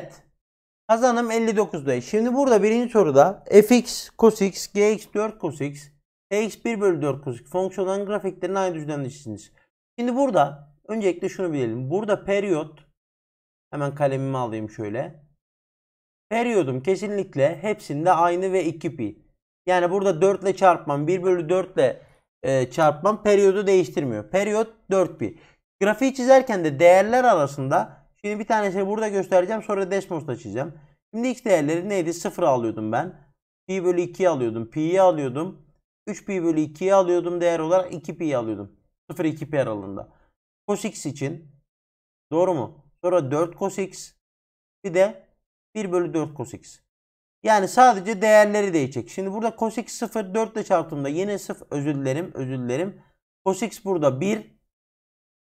Evet. Kazanım 59'da. Şimdi burada birinci soruda fx cos x, gx 4 cos x, x 1 bölü 4 cos x fonksiyonların grafiklerini aynı düzlemde çiziniz. Şimdi burada öncelikle şunu bilelim. Burada periyot hemen kalemimi alayım şöyle. Periyodum kesinlikle hepsinde aynı ve 2 pi. Yani burada 4 ile çarpmam 1 bölü 4 ile e, çarpmam periyodu değiştirmiyor. Periyot 4 pi. Grafiği çizerken de değerler arasında Şimdi bir tanesini burada göstereceğim. Sonra Desmos'ta çizeceğim. Şimdi x değerleri neydi? 0 alıyordum ben. Pi bölü 2'yi alıyordum. Pi'yi alıyordum. 3 pi bölü 2'yi alıyordum. Değer olarak 2 pi'yi alıyordum. 0-2 pi aralığında. Cos x için. Doğru mu? Sonra 4 cos x. Bir de 1 bölü 4 cos x. Yani sadece değerleri değişecek. Şimdi burada cos x 0 4 ile çarptığımda yine 0 özür dilerim özür dilerim. Cos x burada 1.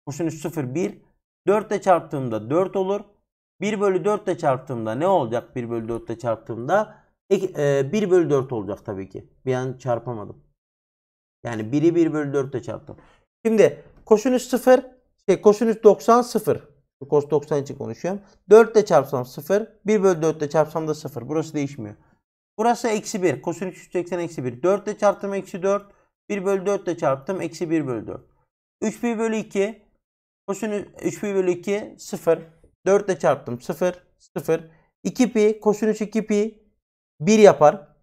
Kosinüs 0 1. 4 ile çarptığımda 4 olur. 1 bölü 4 ile çarptığımda ne olacak 1 bölü 4 ile çarptığımda? E, 1 bölü 4 olacak tabii ki. Bir an çarpamadım. Yani 1'i 1 bölü 4 ile çarptım. Şimdi kosinüs 0, şey, kosinüs 90 0. Kos 90 için konuşuyorum. 4 ile çarpsam 0. 1 bölü 4 ile çarpsam da 0. Burası değişmiyor. Burası eksi 1. Kosinüs 380 eksi 1. 4 ile çarptım eksi 4. 1 bölü 4 ile çarptım eksi 1 bölü 4. 3 1 bölü 2. Kosinüs 3pi bölü 2 0. 4 ile çarptım 0 0. 2pi kosinüs 2pi 1 yapar.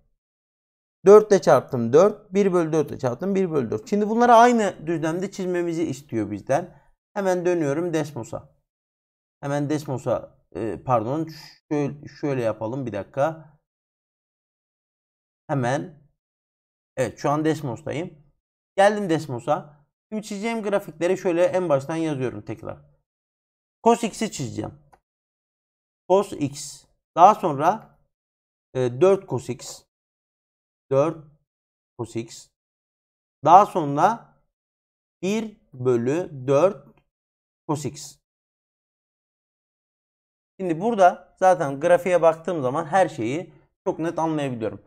4 ile çarptım 4. 1 bölü 4 ile çarptım 1 bölü 4. Şimdi bunları aynı düzlemde çizmemizi istiyor bizden. Hemen dönüyorum Desmos'a. Hemen Desmos'a e, pardon şöyle, şöyle yapalım bir dakika. Hemen evet şu an Desmos'tayım. Geldim Desmos'a. Şimdi çizeceğim grafikleri şöyle en baştan yazıyorum tekrar. Cos x'i çizeceğim. Cos x. Daha sonra e, 4 cos x. 4 cos x. Daha sonra 1 bölü 4 cos x. Şimdi burada zaten grafiğe baktığım zaman her şeyi çok net anlayabiliyorum.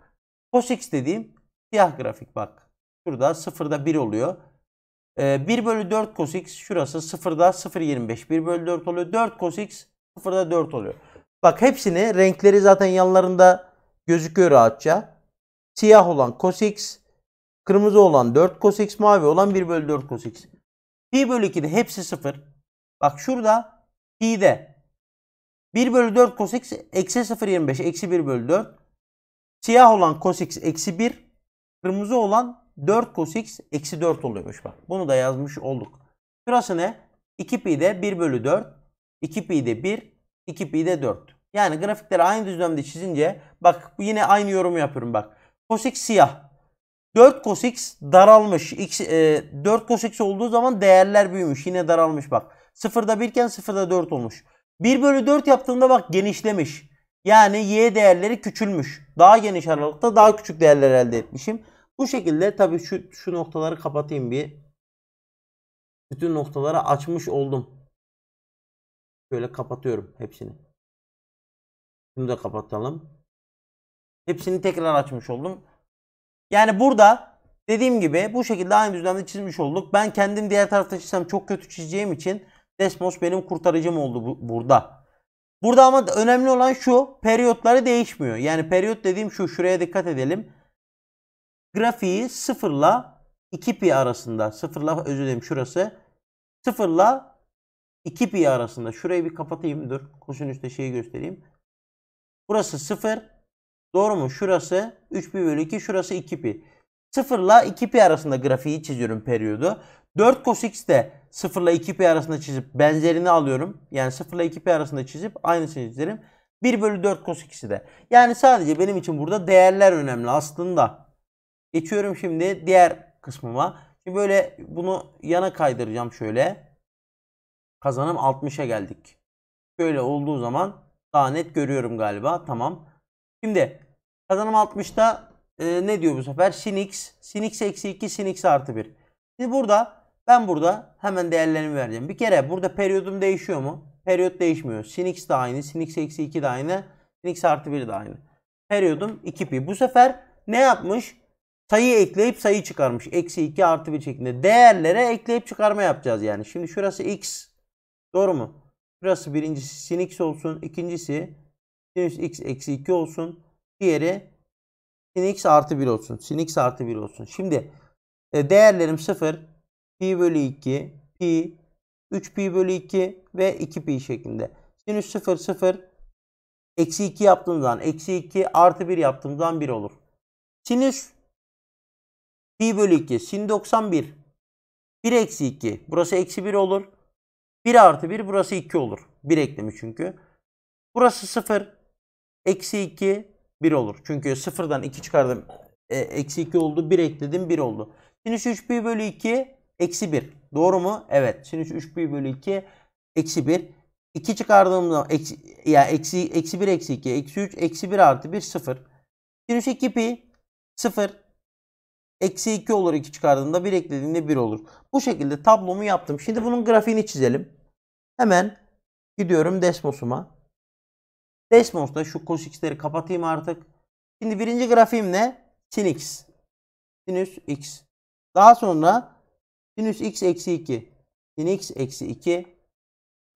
Cos x dediğim siyah grafik bak. Şurada 0'da 1 oluyor. 1 ee, bölü 4 cos x şurası 0'da 0.25. 1 bölü 4 oluyor. 4 cos x 0'da 4 oluyor. Bak hepsini renkleri zaten yanlarında gözüküyor rahatça. Siyah olan cos x, kırmızı olan 4 cos x, mavi olan 1 bölü 4 cos x. Pi bölü 2'de hepsi 0. Bak şurada pi'de 1 bölü 4 cos x eksi 0.25 eksi 1 bölü 4. Siyah olan cos x eksi 1. Kırmızı olan 4 cos x eksi 4 oluyormuş bak. Bunu da yazmış olduk. Şurası ne? 2 de 1 bölü 4. 2 pi de 1. 2 pi de 4. Yani grafikleri aynı düzlemde çizince bak yine aynı yorumu yapıyorum bak. Cos x siyah. 4 cos x daralmış. X, e, 4 cos x olduğu zaman değerler büyümüş. Yine daralmış bak. 0'da 1 iken 0'da 4 olmuş. 1 bölü 4 yaptığında bak genişlemiş. Yani y değerleri küçülmüş. Daha geniş aralıkta daha küçük değerler elde etmişim. Bu şekilde tabii şu, şu noktaları kapatayım bir. Bütün noktaları açmış oldum. Şöyle kapatıyorum hepsini. Bunu da kapatalım. Hepsini tekrar açmış oldum. Yani burada dediğim gibi bu şekilde aynı düzlemde çizmiş olduk. Ben kendim diğer tarafta çizsem çok kötü çizeceğim için Desmos benim kurtarıcım oldu bu, burada. Burada ama önemli olan şu periyotları değişmiyor. Yani periyot dediğim şu şuraya dikkat edelim grafiği 0 ile 2 pi arasında 0 ile özür dilerim şurası 0 ile 2 pi arasında şurayı bir kapatayım dur üstte şeyi göstereyim. Burası 0 doğru mu? Şurası 3 pi bölü 2 şurası 2 pi. 0 ile 2 pi arasında grafiği çiziyorum periyodu. 4 cos x de 0 ile 2 pi arasında çizip benzerini alıyorum. Yani 0 ile 2 pi arasında çizip aynısını çizerim. 1 bölü 4 cos x'i de. Yani sadece benim için burada değerler önemli aslında. Geçiyorum şimdi diğer kısmıma. Şimdi böyle bunu yana kaydıracağım şöyle. Kazanım 60'a geldik. Böyle olduğu zaman daha net görüyorum galiba. Tamam. Şimdi kazanım 60'ta e, ne diyor bu sefer? Sin x. Sin x eksi 2 sin x artı 1. Şimdi burada ben burada hemen değerlerimi vereceğim. Bir kere burada periyodum değişiyor mu? Periyot değişmiyor. Sin x de aynı. Sin x eksi 2 de aynı. Sin x artı 1 de aynı. Periyodum 2 pi. Bu sefer ne yapmış? sayı ekleyip sayı çıkarmış. Eksi 2 artı 1 şeklinde. Değerlere ekleyip çıkarma yapacağız yani. Şimdi şurası x. Doğru mu? Şurası birincisi sin x olsun. ikincisi sin x eksi 2 olsun. Diğeri sin x artı 1 olsun. Sin x artı 1 olsun. Şimdi e, değerlerim 0, pi bölü 2, pi, 3 pi bölü 2 ve 2 pi şeklinde. Sinüs 0, 0, eksi 2 yaptığım zaman eksi 2 artı 1 yaptığım zaman 1 olur. Sinüs Pi bölü 2 sin 91. 1 eksi 2 burası eksi 1 olur. 1 artı 1 burası 2 olur. 1 eklemi çünkü. Burası 0. Eksi 2 1 olur. Çünkü 0'dan 2 çıkardım. E, eksi 2 oldu. 1 ekledim 1 oldu. Sinüs 3 pi bölü 2 eksi 1. Doğru mu? Evet. Sinüs 3 pi bölü 2 eksi 1. 2 çıkardığımda eksi, ya eksi, eksi 1 eksi 2 eksi 3 eksi 1 artı 1 0. Sinüs 2 pi 0 Eksi 2 olur 2 çıkardığında 1 eklediğinde 1 olur. Bu şekilde tablomu yaptım. Şimdi bunun grafiğini çizelim. Hemen gidiyorum Desmos'uma. Desmos'ta şu cos x'leri kapatayım artık. Şimdi birinci grafiğim ne? Sin x. Sinüs x. Daha sonra sinüs x eksi 2. Sin x eksi 2.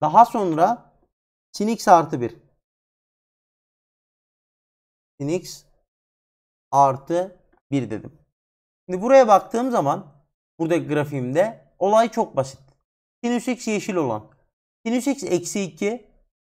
Daha sonra sin x artı 1. Sin x artı 1 dedim. Şimdi buraya baktığım zaman burada grafiğimde olay çok basit. Sinüs x yeşil olan. Sinüs x eksi 2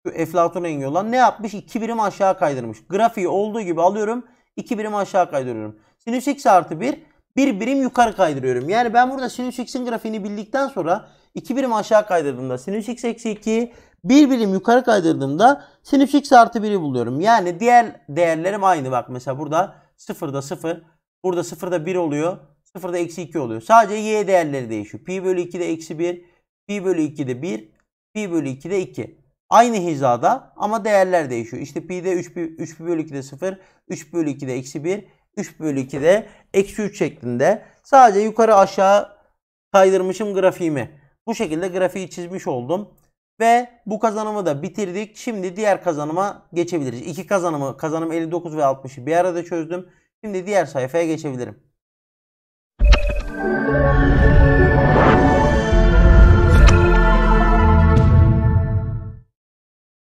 şu eflatun rengi olan ne yapmış? 2 birim aşağı kaydırmış. Grafiği olduğu gibi alıyorum. 2 birim aşağı kaydırıyorum. Sinüs x artı 1 1 birim yukarı kaydırıyorum. Yani ben burada sinüs x'in grafiğini bildikten sonra 2 birim aşağı kaydırdığımda sinüs x eksi 2 1 birim yukarı kaydırdığımda sinüs x artı 1'i buluyorum. Yani diğer değerlerim aynı. Bak mesela burada 0'da 0 Burada 0'da 1 oluyor. 0'da eksi 2 oluyor. Sadece y değerleri değişiyor. Pi bölü 2'de eksi 1. Pi bölü 2'de 1. Pi bölü 2'de 2. Aynı hizada ama değerler değişiyor. İşte pi'de 3 pi, 3 bölü 2'de 0. 3 bölü 2'de eksi 1. 3 bölü 2'de eksi 3 şeklinde. Sadece yukarı aşağı kaydırmışım grafiğimi. Bu şekilde grafiği çizmiş oldum. Ve bu kazanımı da bitirdik. Şimdi diğer kazanıma geçebiliriz. İki kazanımı, kazanım 59 ve 60'ı bir arada çözdüm. Şimdi diğer sayfaya geçebilirim.